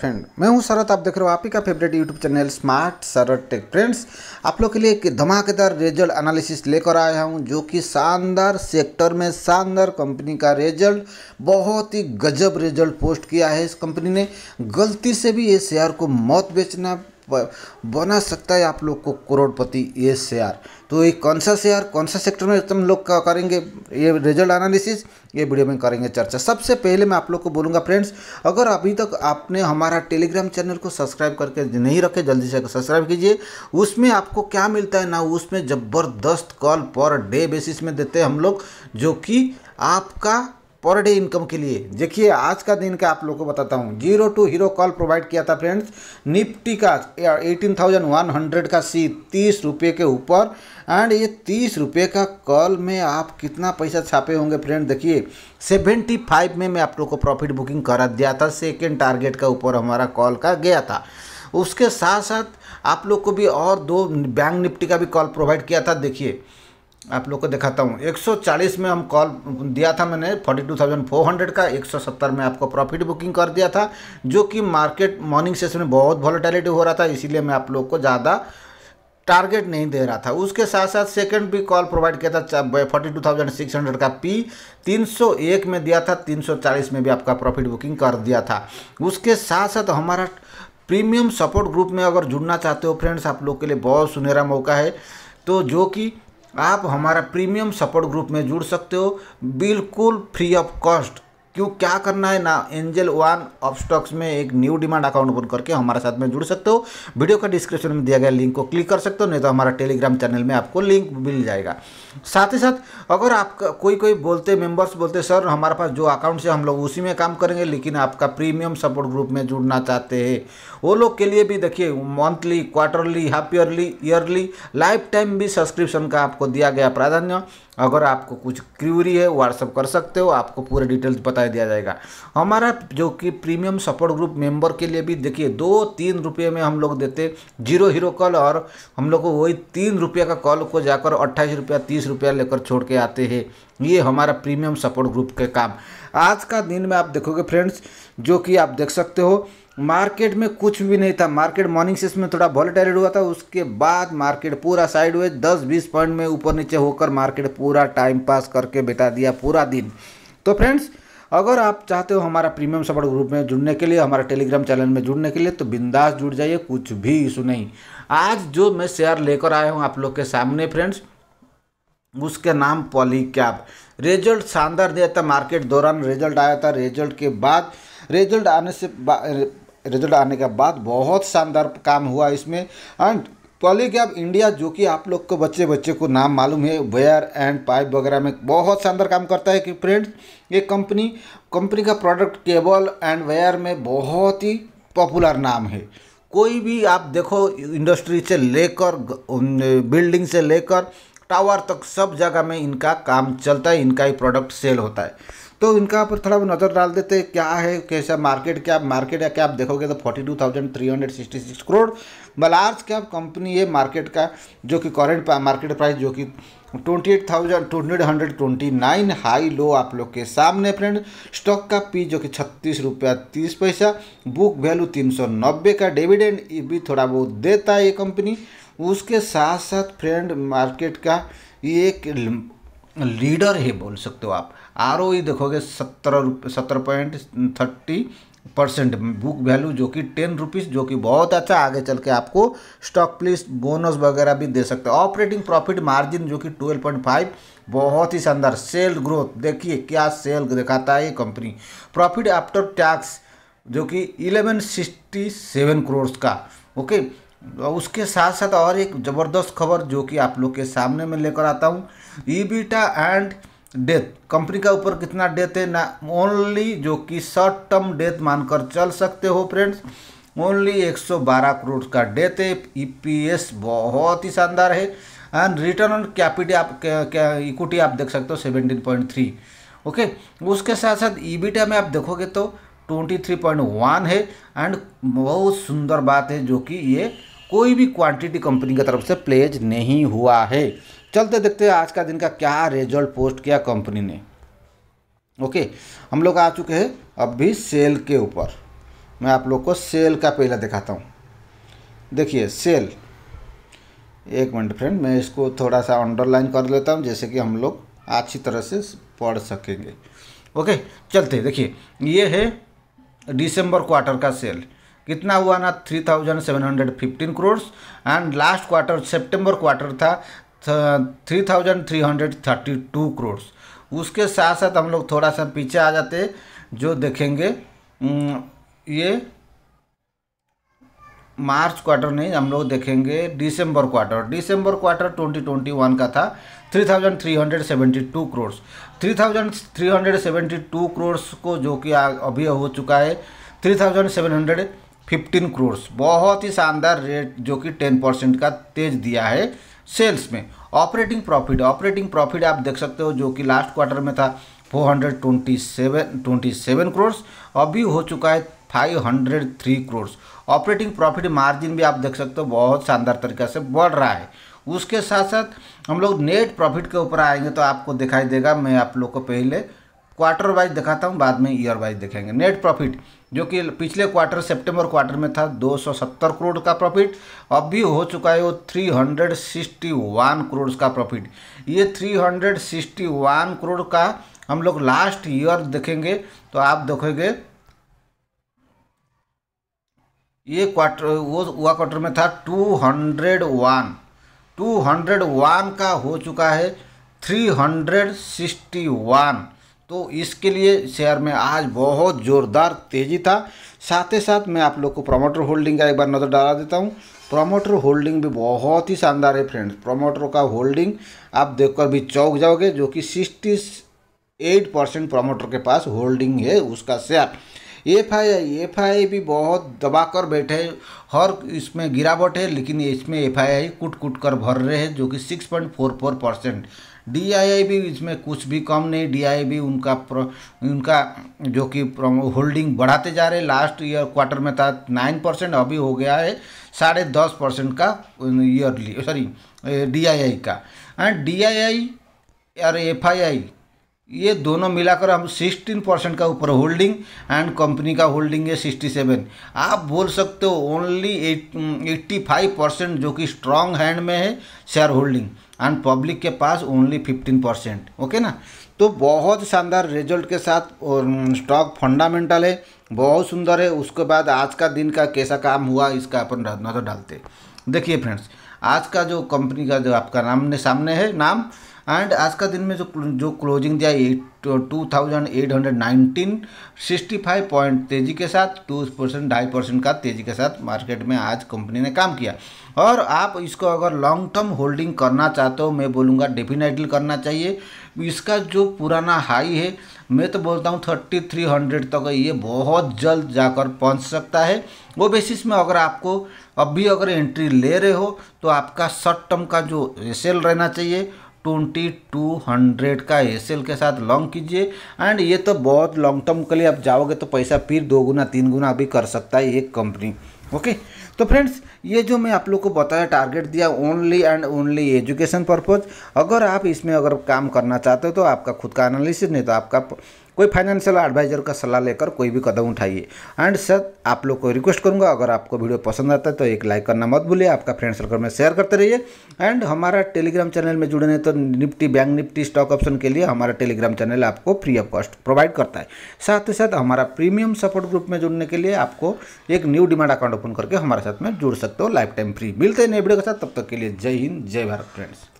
friend मैं हूं शरत आप देख रहे हो आप ही का favourite YouTube channel smart Sharat tech friends आप लोग के लिए एक धमाकेदार रिजल्ट एनालिसिस लेकर आया हूं जो कि शानदार सेक्टर में शानदार कंपनी का रिजल्ट बहुत ही गजब रिजल्ट पोस्ट किया है इस कंपनी ने गलती से भी ये शेयर को मौत बेचना बना सकता है आप लोग को करोड़पति ये शेयर तो ये कौन सा शेयर कौन सा सेक्टर में तुम लोग का करेंगे ये रिजल्ट एनालिसिस ये वीडियो में करेंगे चर्चा सबसे पहले मैं आप लोग को बोलूँगा फ्रेंड्स अगर अभी तक आपने हमारा टेलीग्राम चैनल को सब्सक्राइब करके नहीं रखे जल्दी से सब्सक्राइब कीजिए उसमें आपको क्या मिलता है ना उसमें ज़बरदस्त कॉल पर डे बेसिस में देते हैं हम लोग जो कि आपका पर डे इनकम के लिए देखिए आज का दिन का आप लोग को बताता हूँ zero to hero call provide किया था फ्रेंड्स निफ्टी का एटीन थाउजेंड वन हंड्रेड का सी तीस रुपये के ऊपर एंड ये तीस रुपये का कॉल में आप कितना पैसा छापे होंगे फ्रेंड देखिए सेवेंटी फाइव में मैं आप लोग को प्रॉफिट बुकिंग करा दिया था सेकेंड टारगेट का ऊपर हमारा कॉल का गया था उसके साथ साथ आप लोग को भी और दो बैंक निफ्टी का भी कॉल प्रोवाइड किया था देखिए आप लोग को दिखाता हूँ 140 में हम कॉल दिया था मैंने 42,400 का 170 में आपको प्रॉफिट बुकिंग कर दिया था जो कि मार्केट मॉर्निंग सेशन में बहुत वॉलीटैलिटी हो रहा था इसीलिए मैं आप लोग को ज़्यादा टारगेट नहीं दे रहा था उसके साथ साथ सेकंड भी कॉल प्रोवाइड किया था forty two thousand six hundred का पी तीन सौ एक में दिया था तीन सौ चालीस में भी आपका प्रॉफिट बुकिंग कर दिया था उसके साथ साथ हमारा प्रीमियम सपोर्ट ग्रुप में अगर जुड़ना चाहते हो फ्रेंड्स आप लोग के लिए बहुत सुनहरा मौका है तो जो कि आप हमारा प्रीमियम सपोर्ट ग्रुप में जुड़ सकते हो बिल्कुल फ्री ऑफ कॉस्ट क्यों क्या करना है ना एंजल वन ऑफ स्टॉक्स में एक न्यू डिमांड अकाउंट ओपन करके हमारे साथ में जुड़ सकते हो वीडियो का डिस्क्रिप्शन में दिया गया लिंक को क्लिक कर सकते हो नहीं तो हमारा टेलीग्राम चैनल में आपको लिंक मिल जाएगा साथ ही साथ अगर आपका कोई कोई बोलते मेंबर्स बोलते सर हमारे पास जो अकाउंट से हम लोग उसी में काम करेंगे लेकिन आपका प्रीमियम सपोर्ट ग्रुप में जुड़ना चाहते हैं वो लोग के लिए भी देखिए monthly quarterly half yearly yearly life time भी सब्सक्रिप्शन का आपको दिया गया प्राधान्य अगर आपको कुछ क्यूरी है व्हाट्सअप कर सकते हो आपको पूरे डिटेल्स बता दिया जाएगा हमारा जो कि प्रीमियम सपोर्ट ग्रुप मेंबर के लिए भी देखिए दो तीन रुपये में हम लोग देते जीरो हीरो कॉल और हम लोग को वही तीन रुपये का कॉल को जाकर अट्ठाईस रुपया तीस रुपया लेकर छोड़ के आते हैं ये हमारा प्रीमियम सपोर्ट ग्रुप के काम आज का दिन में आप देखोगे फ्रेंड्स जो कि आप देख सकते हो मार्केट में कुछ भी नहीं था मार्केट मॉर्निंग सेशन में थोड़ा वॉलेटाइल हुआ था उसके बाद मार्केट पूरा साइड हुए दस बीस पॉइंट में ऊपर नीचे होकर मार्केट पूरा टाइम पास करके बिता दिया पूरा दिन तो फ्रेंड्स अगर आप चाहते हो हमारा प्रीमियम सपोर्ट ग्रुप में जुड़ने के लिए हमारा टेलीग्राम चैनल में जुड़ने के लिए तो बिंदास जुड़ जाइए कुछ भी इशू नहीं आज जो मैं शेयर लेकर आया हूँ आप लोग के सामने फ्रेंड्स उसके नाम पॉली कैब रिजल्ट शानदार दिया था मार्केट दौरान रिजल्ट आया था रिजल्ट के बाद रिजल्ट आने से रिजल्ट आने के बाद बहुत शानदार काम हुआ इसमें एंड पॉली गैप इंडिया जो कि आप लोग को बच्चे बच्चे को नाम मालूम है वेयर एंड पाइप वगैरह में बहुत शानदार काम करता है कि फ्रेंड्स ये कंपनी कंपनी का प्रोडक्ट केबल एंड वेयर में बहुत ही पॉपुलर नाम है कोई भी आप देखो इंडस्ट्री से लेकर बिल्डिंग से लेकर टावर तक सब जगह में इनका काम चलता है इनका ही प्रोडक्ट सेल होता है तो इनका पर थोड़ा नज़र डाल देते क्या है कैसा मार्केट क्या मार्केट या क्या आप देखोगे तो forty two thousand three hundred sixty six crore large cap company है मार्केट का जो कि करेंट मार्केट प्राइस जो कि twenty eight thousand two hundred twenty nine high low आप लोग के सामने फ्रेंड स्टॉक का पी जो कि छत्तीस रुपया तीस पैसा बुक वैल्यू तीन सौ नब्बे का डिविडेंड भी थोड़ा बहुत देता है ये कंपनी उसके साथ साथ फ्रेंड मार्केट का ये एक लीडर है बोल सकते हो आप आर देखोगे सत्रह रुपये सत्रह point thirty percent book value जो कि टेन रुपीज़ जो कि बहुत अच्छा आगे चल के आपको स्टॉक प्लिस बोनस वगैरह भी दे सकते हैं ऑपरेटिंग प्रॉफिट मार्जिन जो कि ट्वेल्व पॉइंट फाइव बहुत ही शानदार सेल ग्रोथ देखिए क्या सेल दिखाता है ये कंपनी प्रॉफिट आफ्टर टैक्स जो कि इलेवन सिक्सटी सेवन करोड़ का ओके उसके साथ साथ और एक ज़बरदस्त खबर जो कि आप लोग के सामने में लेकर आता हूँ ई एंड डेथ कंपनी का ऊपर कितना डेथ है ना ओनली जो कि शॉर्ट टर्म डेथ मानकर चल सकते हो फ्रेंड्स ओनली 112 करोड़ का डेथ है ईपीएस e बहुत ही शानदार है एंड रिटर्न ऑन कैपिटी आप इक्विटी आप देख सकते हो सेवेंटीन पॉइंट थ्री ओके उसके साथ साथ ईबीटा में आप देखोगे तो ट्वेंटी थ्री पॉइंट वन है एंड बहुत सुंदर बात है जो कि ये कोई भी क्वांटिटी कंपनी की तरफ से प्लेज नहीं हुआ है चलते देखते हैं आज का दिन का क्या रिजल्ट पोस्ट किया कंपनी ने ओके हम लोग आ चुके हैं अब भी सेल के ऊपर मैं आप लोग को सेल का पहला दिखाता हूँ देखिए सेल एक मिनट फ्रेंड मैं इसको थोड़ा सा अंडरलाइन कर लेता हूँ जैसे कि हम लोग अच्छी तरह से पढ़ सकेंगे ओके चलते देखिए ये है दिसंबर क्वार्टर का सेल कितना हुआ ना three thousand seven hundred fifteen crore and last quarter सितंबर क्वार्टर था three thousand three hundred thirty two crore उसके साथ साथ हम लोग थोड़ा सा पीछे आ जाते जो देखेंगे ये मार्च क्वार्टर नहीं हम लोग देखेंगे दिसंबर क्वार्टर दिसंबर क्वार्टर 2021 का था 3,372 करोड़ 3,372 करोड़ को जो कि अभी हो चुका है 3,715 करोड़ बहुत ही शानदार रेट जो कि 10 परसेंट का तेज दिया है सेल्स में ऑपरेटिंग प्रॉफिट ऑपरेटिंग प्रॉफिट आप देख सकते हो जो कि लास्ट क्वार्टर में था 427 27 करोड़ अभी हो चुका है 503 करोड़ ऑपरेटिंग प्रॉफिट मार्जिन भी आप देख सकते हो बहुत शानदार तरीके से बढ़ रहा है उसके साथ साथ हम लोग नेट प्रॉफिट के ऊपर आएंगे तो आपको दिखाई देगा मैं आप लोग को पहले क्वार्टर वाइज दिखाता हूँ बाद में ईयर वाइज देखेंगे नेट प्रॉफिट जो कि पिछले क्वार्टर सितंबर क्वार्टर में था 270 करोड़ का प्रॉफिट अब भी हो चुका है वो 361 करोड़ का प्रॉफिट ये 361 करोड़ का हम लोग लास्ट ईयर देखेंगे तो आप देखोगे ये क्वार्टर वो हुआ क्वार्टर में था 201 201 का हो चुका है 361 तो इसके लिए शेयर में आज बहुत ज़ोरदार तेज़ी था साथ ही साथ मैं आप लोग को प्रमोटर होल्डिंग का एक बार नज़र डाला देता हूँ प्रोमोटर होल्डिंग भी बहुत ही शानदार है फ्रेंड्स प्रोमोटर का होल्डिंग आप देखकर भी चौक जाओगे जो कि सिक्सटी एट परसेंट प्रमोटर के पास होल्डिंग है उसका share F I I F I भी बहुत दबा कर बैठे हर इसमें गिरावट है लेकिन इसमें एफ आई आई कुट कुट कर भर रहे हैं जो कि six point four four percent DIIB इसमें कुछ भी कम नहीं डीआईआईबी उनका प्र, उनका जो कि होल्डिंग बढ़ाते जा रहे लास्ट ईयर क्वार्टर में था नाइन परसेंट अभी हो गया है साढ़े दस परसेंट का ईयरली सॉरी डीआईआई का एंड डीआईआई और एफआईआई ये दोनों मिलाकर हम सिक्सटीन परसेंट का ऊपर होल्डिंग एंड कंपनी का होल्डिंग है सिक्सटी सेवन आप बोल सकते हो ओनली एट्टी फाइव परसेंट जो कि स्ट्रांग हैंड में है शेयर होल्डिंग एंड पब्लिक के पास ओनली फिफ्टीन परसेंट ओके ना तो बहुत शानदार रिजल्ट के साथ और स्टॉक फंडामेंटल है बहुत सुंदर है उसके बाद आज का दिन का कैसा काम हुआ इसका अपन नज़र डालते देखिए फ्रेंड्स आज का जो कंपनी का जो आपका नाम ने सामने है नाम एंड आज का दिन में जो जो क्लोजिंग दिया eight two thousand eight hundred nineteen sixty five point तेजी के साथ टू परसेंट ढाई परसेंट का तेजी के साथ मार्केट में आज कंपनी ने काम किया और आप इसको अगर लॉन्ग टर्म होल्डिंग करना चाहते हो मैं बोलूँगा डेफिनेटली करना चाहिए इसका जो पुराना हाई है मैं तो बोलता हूँ थर्टी थ्री हंड्रेड तक ये बहुत जल्द जाकर पहुँच सकता है वो बेसिस में अगर आपको अब भी अगर एंट्री ले रहे हो तो आपका शॉर्ट टर्म का जो सेल रहना चाहिए ट्वेंटी टू हंड्रेड का एस के साथ लॉन्ग कीजिए एंड ये तो बहुत लॉन्ग टर्म के लिए आप जाओगे तो पैसा फिर दो गुना तीन गुना अभी कर सकता है एक कंपनी ओके तो फ्रेंड्स ये जो मैं आप लोग को बताया टारगेट दिया only and only education purpose अगर आप इसमें अगर काम करना चाहते हो तो आपका खुद का एनालिसिस नहीं तो आपका कोई फाइनेंशियल एडवाइजर का सलाह लेकर कोई भी कदम उठाइए एंड सर आप लोग को रिक्वेस्ट करूँगा अगर आपको वीडियो पसंद आता है तो एक लाइक करना मत भूलिए आपका फ्रेंड सर्कल में शेयर करते रहिए एंड हमारा टेलीग्राम चैनल में जुड़े नहीं तो Nifty bank Nifty stock option के लिए हमारा टेलीग्राम चैनल आपको फ्री ऑफ कॉस्ट प्रोवाइड करता है साथ ही साथ हमारा प्रीमियम सपोर्ट ग्रुप में जुड़ने के लिए आपको एक न्यू डिमांड अकाउंट ओपन करके हमारे साथ में जुड़ सकते हो लाइफ टाइम फ्री मिलते हैं नए वीडियो के साथ तब तक के लिए जय हिंद जय भारत फ्रेंड्स